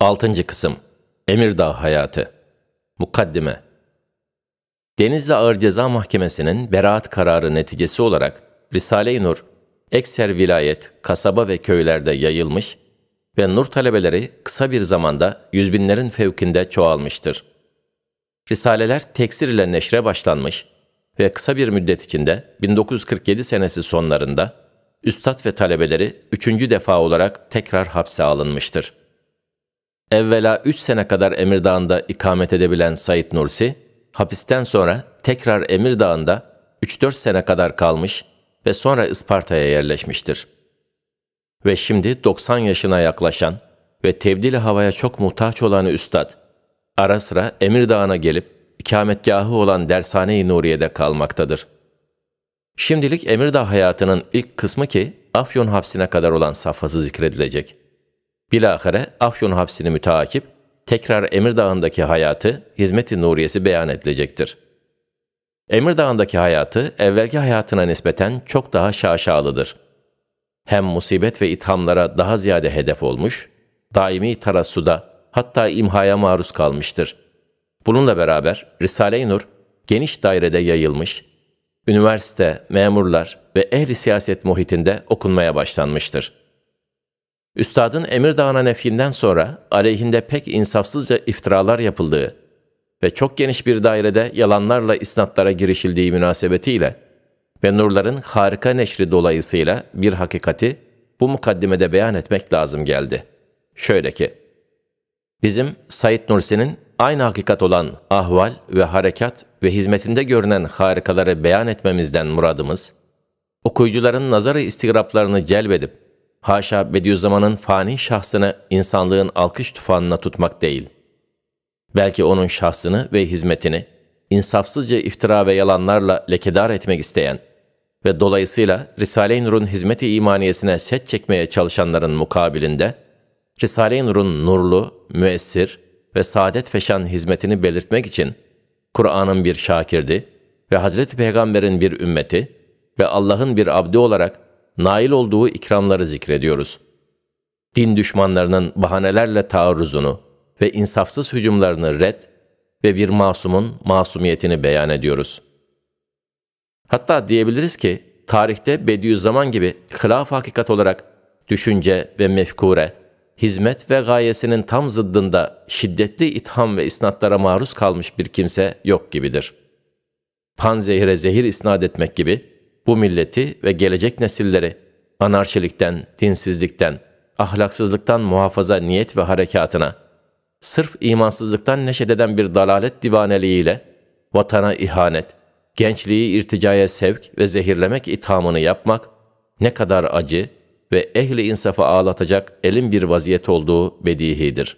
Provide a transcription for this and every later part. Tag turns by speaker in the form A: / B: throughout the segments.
A: 6. Kısım Emirdağ Hayatı Mukaddime Denizli Ağır Ceza Mahkemesi'nin beraat kararı neticesi olarak Risale-i Nur, ekser vilayet, kasaba ve köylerde yayılmış ve nur talebeleri kısa bir zamanda yüz binlerin fevkinde çoğalmıştır. Risaleler teksir ile neşre başlanmış ve kısa bir müddet içinde 1947 senesi sonlarında üstad ve talebeleri üçüncü defa olarak tekrar hapse alınmıştır. Evvela 3 sene kadar Emirdağ'ında ikamet edebilen Said Nursi, hapisten sonra tekrar Emirdağ'ında 3-4 sene kadar kalmış ve sonra Isparta'ya yerleşmiştir. Ve şimdi 90 yaşına yaklaşan ve tebdili havaya çok muhtaç olan üstad, ara sıra Emirdağ'ına gelip ikametgahı olan Dershane-i Nuriye'de kalmaktadır. Şimdilik Emirdağ hayatının ilk kısmı ki Afyon hapsine kadar olan safhası zikredilecek.'' Bilahare Afyon hapsini müteakip tekrar Emir Dağındaki hayatı Hizmet-i Nuriyesi beyan edilecektir. Emir Dağındaki hayatı evvelki hayatına nispeten çok daha şaşalıdır. Hem musibet ve ithamlara daha ziyade hedef olmuş, daimi tarassuda hatta imhaya maruz kalmıştır. Bununla beraber Risale-i Nur geniş dairede yayılmış, üniversite, memurlar ve ehli siyaset muhitinde okunmaya başlanmıştır.'' Üstadın Emir Dağına nefinden sonra aleyhinde pek insafsızca iftiralar yapıldığı ve çok geniş bir dairede yalanlarla isnatlara girişildiği münasebetiyle ve Nurların harika neşri dolayısıyla bir hakikati bu mukaddimede beyan etmek lazım geldi. Şöyle ki, bizim Said Nursi'nin aynı hakikat olan ahval ve harekat ve hizmetinde görünen harikaları beyan etmemizden muradımız, okuyucuların nazarı istigraplarını celbedip haşa Bediüzzaman'ın fani şahsını insanlığın alkış tufanına tutmak değil. Belki onun şahsını ve hizmetini insafsızca iftira ve yalanlarla lekedar etmek isteyen ve dolayısıyla Risale-i Nur'un hizmeti imaniyesine set çekmeye çalışanların mukabilinde, Risale-i Nur'un nurlu, müessir ve saadet feşan hizmetini belirtmek için Kur'an'ın bir şakirdi ve Hazreti Peygamber'in bir ümmeti ve Allah'ın bir abdi olarak nail olduğu ikramları zikrediyoruz. Din düşmanlarının bahanelerle taarruzunu ve insafsız hücumlarını red ve bir masumun masumiyetini beyan ediyoruz. Hatta diyebiliriz ki tarihte Bediüzzaman gibi hilaf hakikat olarak düşünce ve mefkure, hizmet ve gayesinin tam zıddında şiddetli itham ve isnatlara maruz kalmış bir kimse yok gibidir. Panzehire zehir isnat etmek gibi bu milleti ve gelecek nesilleri anarşilikten, dinsizlikten, ahlaksızlıktan muhafaza niyet ve harekatına, sırf imansızlıktan neşet eden bir dalalet divaneliğiyle vatana ihanet, gençliği irticaya sevk ve zehirlemek ithamını yapmak ne kadar acı ve ehli insafa ağlatacak elin bir vaziyet olduğu bedihidir.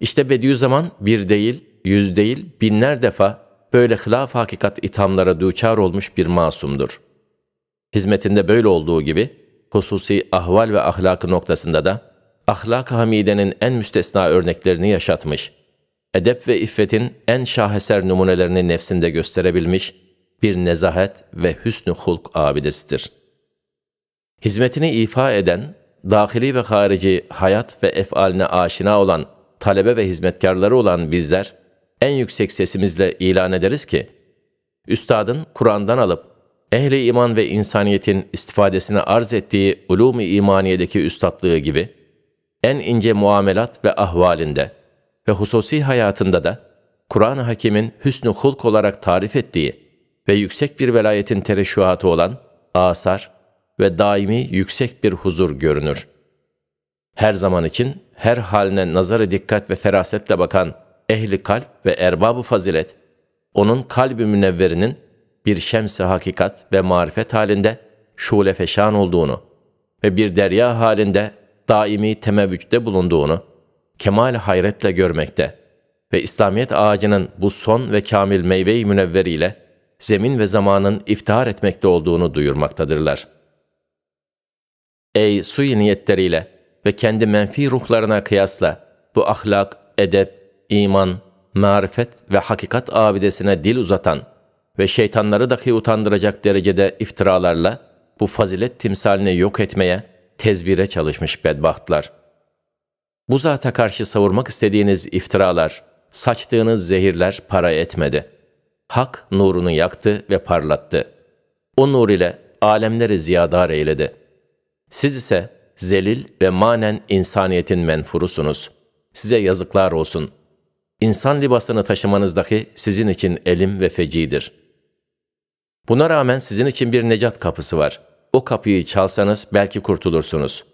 A: İşte Bediüzzaman bir değil, yüz değil, binler defa böyle hilaf hakikat ithamlara duçar olmuş bir masumdur. Hizmetinde böyle olduğu gibi, hususi ahval ve ahlakı noktasında da, ahlak-ı hamidenin en müstesna örneklerini yaşatmış, edep ve iffetin en şaheser numunelerini nefsinde gösterebilmiş, bir nezahet ve hüsnü hulk abidesidir. Hizmetini ifa eden, dahili ve harici hayat ve efaline aşina olan, talebe ve hizmetkarları olan bizler, en yüksek sesimizle ilan ederiz ki, Üstadın Kur'an'dan alıp ehli iman ve insaniyetin istifadesine arz ettiği ulum i imaniyedeki üstadlığı gibi, en ince muamelat ve ahvalinde ve hususi hayatında da Kur'an-ı Hakim'in hüsnü hulk olarak tarif ettiği ve yüksek bir velayetin tereşuatı olan asar ve daimi yüksek bir huzur görünür. Her zaman için her haline nazarı dikkat ve ferasetle bakan ehli kalp ve erbabı fazilet, onun kalbi münevverinin bir şemsi hakikat ve marifet halinde şule feşan olduğunu ve bir derya halinde daimi temevvücde bulunduğunu kemal hayretle görmekte ve İslamiyet ağacının bu son ve kamil meyve-i münevveriyle zemin ve zamanın iftihar etmekte olduğunu duyurmaktadırlar. Ey suyi niyetleriyle ve kendi menfi ruhlarına kıyasla bu ahlak, edep, iman, marifet ve hakikat abidesine dil uzatan ve şeytanları dahi utandıracak derecede iftiralarla bu fazilet timsalini yok etmeye, tezbire çalışmış bedbahtlar. Bu zata karşı savurmak istediğiniz iftiralar, saçtığınız zehirler para etmedi. Hak nurunu yaktı ve parlattı. O nur ile alemleri ziyadar eyledi. Siz ise zelil ve manen insaniyetin menfurusunuz. Size yazıklar olsun.'' İnsan libasını taşımanızdaki sizin için elim ve fecidir. Buna rağmen sizin için bir necat kapısı var. O kapıyı çalsanız belki kurtulursunuz.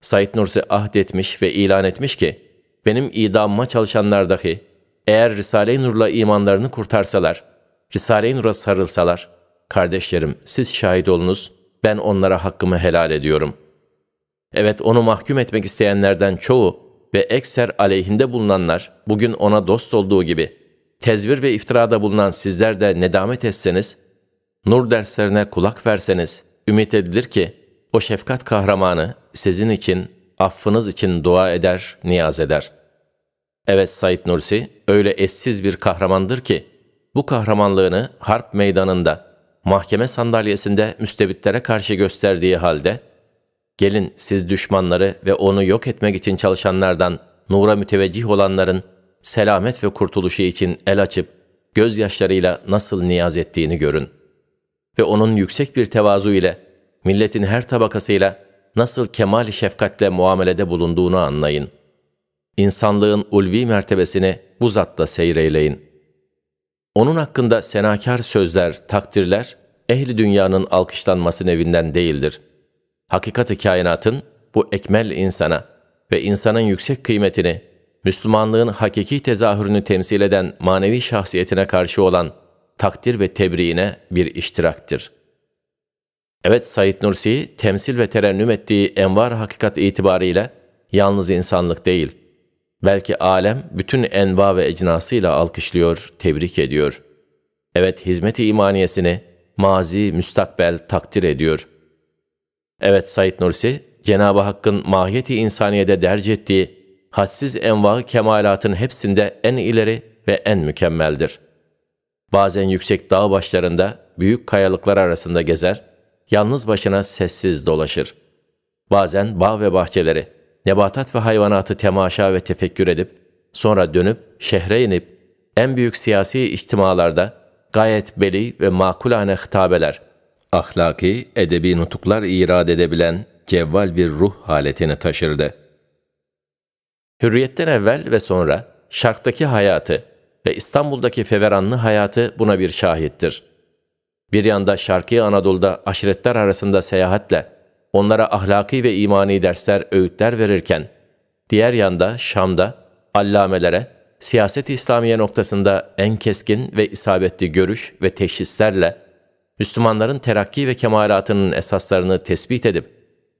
A: Said Nursi ahdetmiş ve ilan etmiş ki, benim idamıma çalışanlardaki, eğer Risale-i Nur'la imanlarını kurtarsalar, Risale-i Nur'a sarılsalar, kardeşlerim siz şahit olunuz, ben onlara hakkımı helal ediyorum. Evet onu mahkum etmek isteyenlerden çoğu ve Ekser aleyhinde bulunanlar bugün ona dost olduğu gibi tezvir ve iftirada bulunan sizler de nedamet etseniz, nur derslerine kulak verseniz ümit edilir ki o şefkat kahramanı sizin için, affınız için dua eder, niyaz eder. Evet Said Nursi öyle eşsiz bir kahramandır ki bu kahramanlığını harp meydanında, mahkeme sandalyesinde müstebitlere karşı gösterdiği halde Gelin siz düşmanları ve onu yok etmek için çalışanlardan nura müteveccih olanların selamet ve kurtuluşu için el açıp gözyaşlarıyla nasıl niyaz ettiğini görün. Ve onun yüksek bir tevazu ile milletin her tabakasıyla nasıl kemal şefkatle muamelede bulunduğunu anlayın. İnsanlığın ulvi mertebesini bu zatla seyreyleyin. Onun hakkında senakar sözler, takdirler, ehli dünyanın alkışlanmasının evinden değildir.'' hakikati kainatın bu ekmel insana ve insanın yüksek kıymetini, Müslümanlığın hakiki tezahürünü temsil eden manevi şahsiyetine karşı olan takdir ve tebriğine bir iştiraktır. Evet Said Nursi, temsil ve terennüm ettiği envar hakikat itibariyle yalnız insanlık değil, belki alem bütün enva ve ecnasıyla alkışlıyor, tebrik ediyor. Evet hizmeti imaniyesini mazi, müstakbel takdir ediyor.'' Evet Said Nursi, Cenab-ı Hakk'ın mahiyeti insaniyede derc ettiği hadsiz envağı kemalatın hepsinde en ileri ve en mükemmeldir. Bazen yüksek dağ başlarında, büyük kayalıklar arasında gezer, yalnız başına sessiz dolaşır. Bazen bağ ve bahçeleri, nebatat ve hayvanatı temaşa ve tefekkür edip, sonra dönüp şehre inip, en büyük siyasi içtimalarda gayet beli ve makulane hitabeler, ahlaki, edebi nutuklar irad edebilen cevval bir ruh haletini taşırdı. Hürriyetten evvel ve sonra Şark'taki hayatı ve İstanbul'daki feveranlı hayatı buna bir şahittir. Bir yanda Şarkı Anadolu'da aşiretler arasında seyahatle onlara ahlaki ve imani dersler, öğütler verirken, diğer yanda Şam'da allamelere siyaset İslamiye noktasında en keskin ve isabetli görüş ve teşhislerle Müslümanların terakki ve kemalatının esaslarını tespit edip,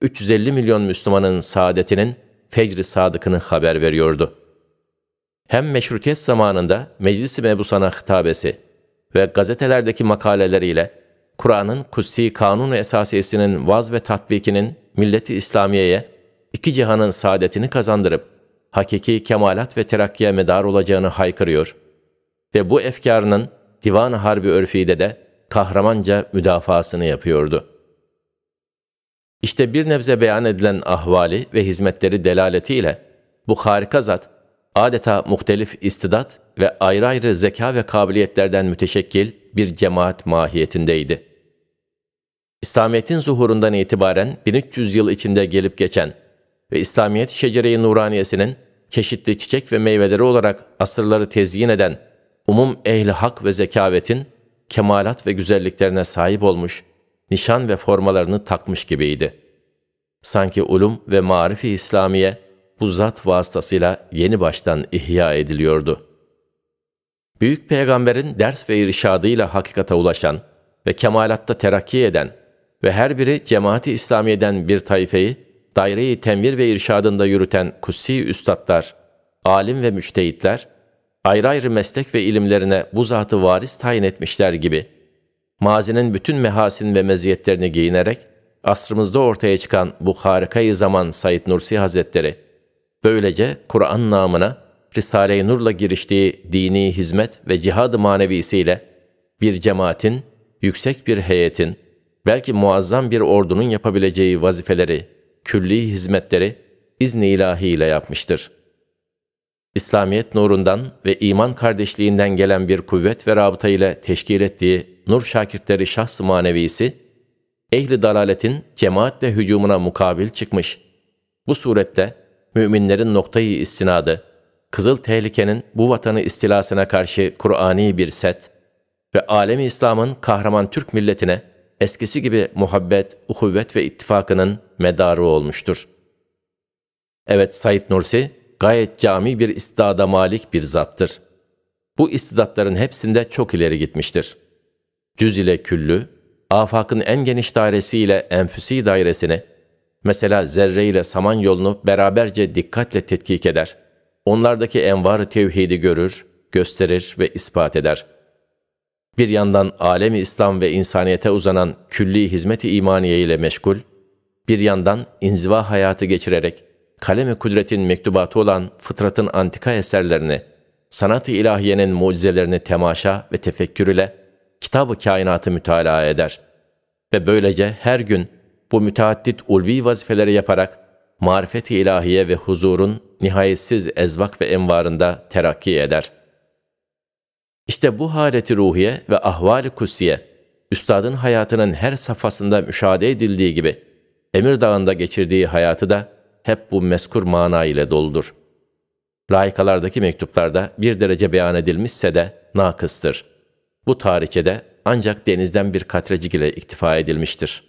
A: 350 milyon Müslümanın saadetinin fecri sadıkını haber veriyordu. Hem meşrutiyet zamanında Meclis-i Mebusan'a hitabesi ve gazetelerdeki makaleleriyle Kur'an'ın kutsi kanunu esasiyesinin vaz ve tatbikinin milleti İslamiye'ye iki cihanın saadetini kazandırıp hakiki kemalat ve terakkiye medar olacağını haykırıyor ve bu efkarının divan harbi örfide de kahramanca müdafasını yapıyordu. İşte bir nebze beyan edilen ahvali ve hizmetleri delaletiyle bu harika zat adeta muhtelif istidat ve ayrı ayrı zeka ve kabiliyetlerden müteşekkil bir cemaat mahiyetindeydi. İslamiyet'in zuhurundan itibaren 1300 yıl içinde gelip geçen ve İslamiyet şecere-i nuraniyesinin çeşitli çiçek ve meyveleri olarak asırları tezyin eden umum ehli hak ve zekavetin kemalat ve güzelliklerine sahip olmuş, nişan ve formalarını takmış gibiydi. Sanki ulum ve marifi İslamiye bu zat vasıtasıyla yeni baştan ihya ediliyordu. Büyük peygamberin ders ve irşadıyla hakikate ulaşan ve kemalatta terakki eden ve her biri cemaati İslamiye'den bir tayfeyi daire-i temvir ve irşadında yürüten kutsi üstadlar, alim ve müçtehitler, ayrı ayrı meslek ve ilimlerine bu zatı varis tayin etmişler gibi, mazinin bütün mehasin ve meziyetlerini giyinerek, asrımızda ortaya çıkan bu harikayı zaman Said Nursi Hazretleri, böylece Kur'an namına Risale-i Nur'la giriştiği dini hizmet ve cihad-ı manevisiyle bir cemaatin, yüksek bir heyetin, belki muazzam bir ordunun yapabileceği vazifeleri, külli hizmetleri izni ilahiyle yapmıştır.'' İslamiyet nurundan ve iman kardeşliğinden gelen bir kuvvet ve rabıta ile teşkil ettiği nur şakirtleri şahs-ı manevisi, ehli dalaletin cemaatle hücumuna mukabil çıkmış. Bu surette müminlerin noktayı istinadı, kızıl tehlikenin bu vatanı istilasına karşı Kur'ani bir set ve alemi İslam'ın kahraman Türk milletine eskisi gibi muhabbet, uhuvvet ve ittifakının medarı olmuştur. Evet Said Nursi, gayet cami bir istada malik bir zattır. Bu istidatların hepsinde çok ileri gitmiştir. Cüz ile küllü, afakın en geniş dairesi ile enfüsi dairesini, mesela zerre ile saman yolunu beraberce dikkatle tetkik eder. Onlardaki envar tevhidi görür, gösterir ve ispat eder. Bir yandan alemi İslam ve insaniyete uzanan külli hizmeti imaniye ile meşgul, bir yandan inziva hayatı geçirerek kalemi kudretin mektubatı olan fıtratın antika eserlerini, sanat-ı ilahiyenin mucizelerini temaşa ve tefekkür ile kitabı kainatı mütalaa eder ve böylece her gün bu müteaddit ulvi vazifeleri yaparak marifet-i ilahiye ve huzurun nihayetsiz ezvak ve envarında terakki eder. İşte bu haleti ruhiye ve ahvali kusiye, üstadın hayatının her safhasında müşahede edildiği gibi, Emir Dağı'nda geçirdiği hayatı da hep bu meskur mana ile doludur. Laikalardaki mektuplarda bir derece beyan edilmişse de nakıstır. Bu tarikede ancak denizden bir katrecik ile iktifa edilmiştir.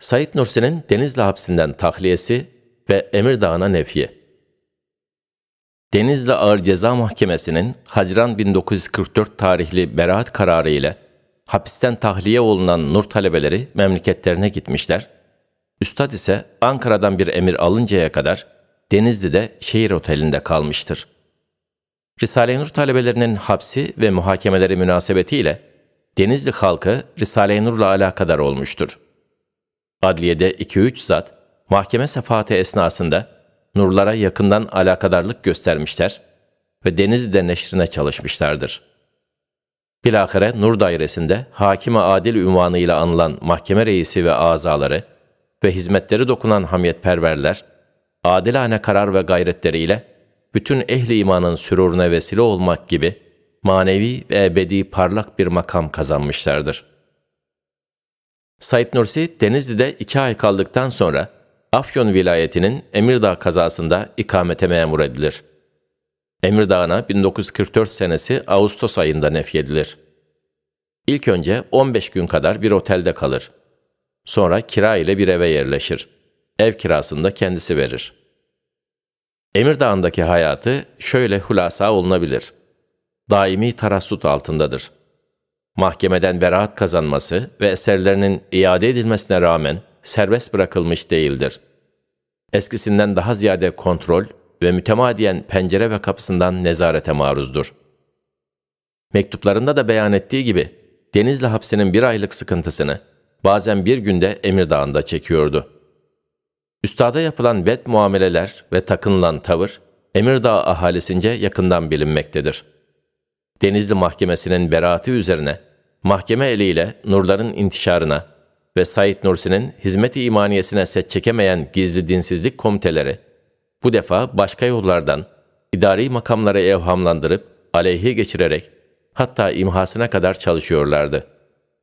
A: Said Nursi'nin Denizli hapsinden tahliyesi ve Emir Dağına nefiye. Denizli Ağır Ceza Mahkemesi'nin Haziran 1944 tarihli beraat kararı ile hapisten tahliye olunan Nur talebeleri memleketlerine gitmişler Üstad ise Ankara'dan bir emir alıncaya kadar Denizli'de şehir otelinde kalmıştır. Risale-i Nur talebelerinin hapsi ve muhakemeleri münasebetiyle Denizli halkı Risale-i Nur'la alakadar olmuştur. Adliyede 2-3 zat mahkeme sefaati esnasında Nurlara yakından alakadarlık göstermişler ve Denizli'de neşrine çalışmışlardır. Bilahare Nur Dairesi'nde hakime adil ünvanıyla anılan mahkeme reisi ve azaları, ve hizmetleri dokunan hamiyetperverler, adilane karar ve gayretleriyle bütün ehli imanın süruruna vesile olmak gibi manevi ve ebedi parlak bir makam kazanmışlardır. Said Nursi, Denizli'de iki ay kaldıktan sonra Afyon vilayetinin Emirdağ kazasında ikamete memur edilir. Emirdağ'ına 1944 senesi Ağustos ayında nefyedilir. İlk önce 15 gün kadar bir otelde kalır. Sonra kira ile bir eve yerleşir. Ev kirasını da kendisi verir. Emir Dağındaki hayatı şöyle hulasa olunabilir. Daimi tarassut altındadır. Mahkemeden beraat kazanması ve eserlerinin iade edilmesine rağmen serbest bırakılmış değildir. Eskisinden daha ziyade kontrol ve mütemadiyen pencere ve kapısından nezarete maruzdur. Mektuplarında da beyan ettiği gibi Denizli hapsinin bir aylık sıkıntısını bazen bir günde Emir Dağı'nda çekiyordu. Üstada yapılan bet muameleler ve takınılan tavır, Emir Emirdağ ahalisince yakından bilinmektedir. Denizli Mahkemesi'nin beraati üzerine, mahkeme eliyle Nurların intişarına ve Said Nursi'nin hizmet-i imaniyesine set çekemeyen gizli dinsizlik komiteleri, bu defa başka yollardan idari makamları evhamlandırıp aleyhi geçirerek hatta imhasına kadar çalışıyorlardı.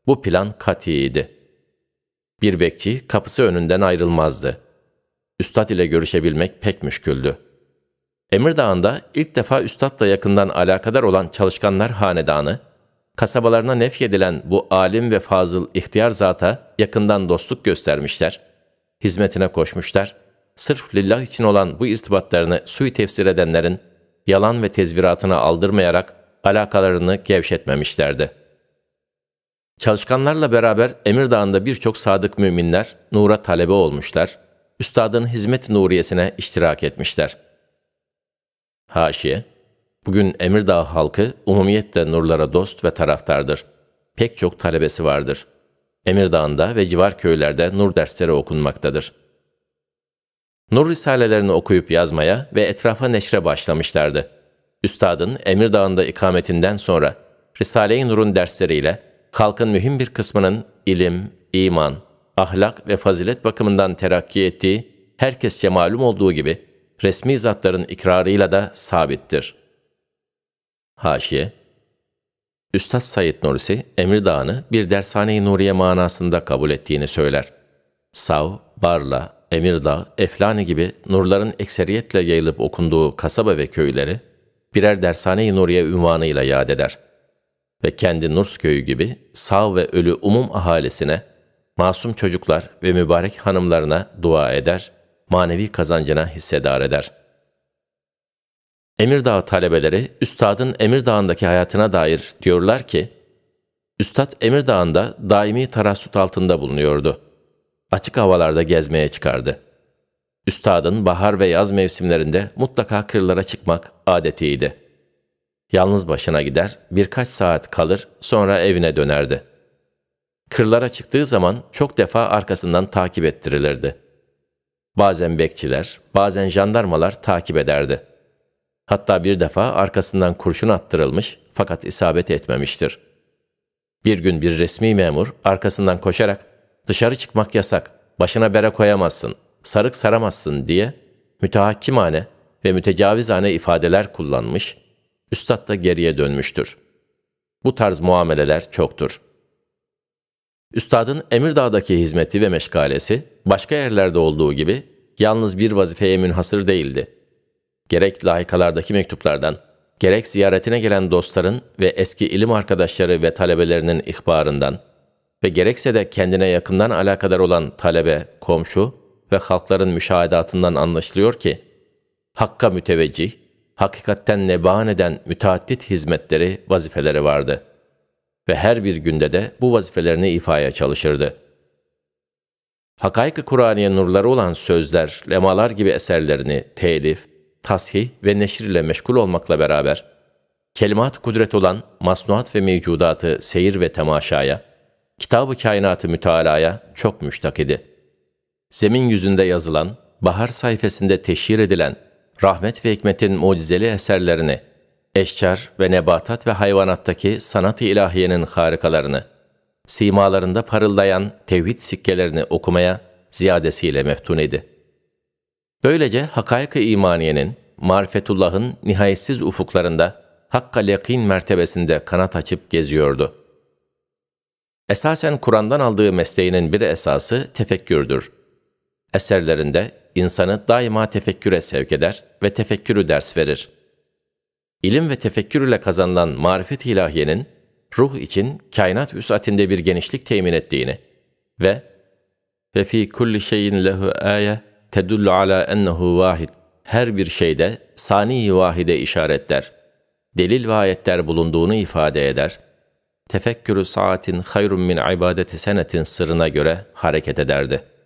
A: Bu plan katiydi. Bir bekçi kapısı önünden ayrılmazdı. Üstad ile görüşebilmek pek müşküldü. Emirdağ'ında ilk defa üstadla yakından alakadar olan çalışkanlar hanedanı, kasabalarına nefyedilen bu alim ve fazıl ihtiyar zata yakından dostluk göstermişler, hizmetine koşmuşlar, sırf lillah için olan bu irtibatlarını sui tefsir edenlerin yalan ve tezviratına aldırmayarak alakalarını gevşetmemişlerdi.'' Çalışkanlarla beraber Emirdağ'ında birçok sadık müminler nura talebe olmuşlar, üstadın hizmet nuriyesine iştirak etmişler. Haşiye Bugün Emirdağ halkı umumiyetle nurlara dost ve taraftardır. Pek çok talebesi vardır. Emirdağ'ında ve civar köylerde nur dersleri okunmaktadır. Nur risalelerini okuyup yazmaya ve etrafa neşre başlamışlardı. Üstadın Emirdağ'ında ikametinden sonra Risale-i Nur'un dersleriyle halkın mühim bir kısmının ilim, iman, ahlak ve fazilet bakımından terakki ettiği herkesçe malum olduğu gibi resmi zatların ikrarıyla da sabittir. Haşiye Üstad Said Nursi, Emir Dağı'nı bir dershane-i Nuriye manasında kabul ettiğini söyler. Sav, Barla, Emir Emirdağ, Eflani gibi nurların ekseriyetle yayılıp okunduğu kasaba ve köyleri, birer dershane-i Nuriye ünvanıyla yad eder.'' ve kendi Nurs köyü gibi sağ ve ölü umum ahalisine, masum çocuklar ve mübarek hanımlarına dua eder, manevi kazancına hissedar eder. Emirdağ talebeleri, Üstad'ın Emirdağ'ındaki hayatına dair diyorlar ki, Üstad Emirdağ'ında daimi tarassut altında bulunuyordu. Açık havalarda gezmeye çıkardı. Üstadın bahar ve yaz mevsimlerinde mutlaka kırlara çıkmak adetiydi.'' Yalnız başına gider, birkaç saat kalır, sonra evine dönerdi. Kırlara çıktığı zaman çok defa arkasından takip ettirilirdi. Bazen bekçiler, bazen jandarmalar takip ederdi. Hatta bir defa arkasından kurşun attırılmış fakat isabet etmemiştir. Bir gün bir resmi memur arkasından koşarak dışarı çıkmak yasak, başına bere koyamazsın, sarık saramazsın diye mütehakkimane ve mütecavizane ifadeler kullanmış, Üstad da geriye dönmüştür. Bu tarz muameleler çoktur. Üstadın Emirdağ'daki hizmeti ve meşgalesi başka yerlerde olduğu gibi yalnız bir vazifeye münhasır değildi. Gerek lahikalardaki mektuplardan, gerek ziyaretine gelen dostların ve eski ilim arkadaşları ve talebelerinin ihbarından ve gerekse de kendine yakından alakadar olan talebe, komşu ve halkların müşahedatından anlaşılıyor ki, Hakka müteveccih, hakikatten neban eden müteaddit hizmetleri, vazifeleri vardı. Ve her bir günde de bu vazifelerini ifaya çalışırdı. Hakayık-ı Kur'aniye nurları olan sözler, lemalar gibi eserlerini telif, tasih ve neşir ile meşgul olmakla beraber, kelimat kudret olan masnuat ve mevcudatı seyir ve temaşaya, kitabı kainatı mütalaya çok müştakidi. Zemin yüzünde yazılan, bahar sayfasında teşhir edilen rahmet ve hikmetin mucizeli eserlerini, eşkar ve nebatat ve hayvanattaki sanat-ı ilahiyenin harikalarını, simalarında parıldayan tevhid sikkelerini okumaya ziyadesiyle meftun idi. Böylece hakayık ı imaniyenin, marifetullahın nihayetsiz ufuklarında hakka yakin mertebesinde kanat açıp geziyordu. Esasen Kur'an'dan aldığı mesleğinin bir esası tefekkürdür eserlerinde insanı daima tefekküre sevk eder ve tefekkürü ders verir. İlim ve tefekkür ile kazanılan marifet ilahiyenin ruh için kainat üsatinde bir genişlik temin ettiğini ve ve fi kulli şeyin lehu aye tedullu ala ennehu vahid her bir şeyde sani vahide işaretler, delil ve ayetler bulunduğunu ifade eder. Tefekkürü saatin hayrun min ibadeti senetin sırrına göre hareket ederdi.''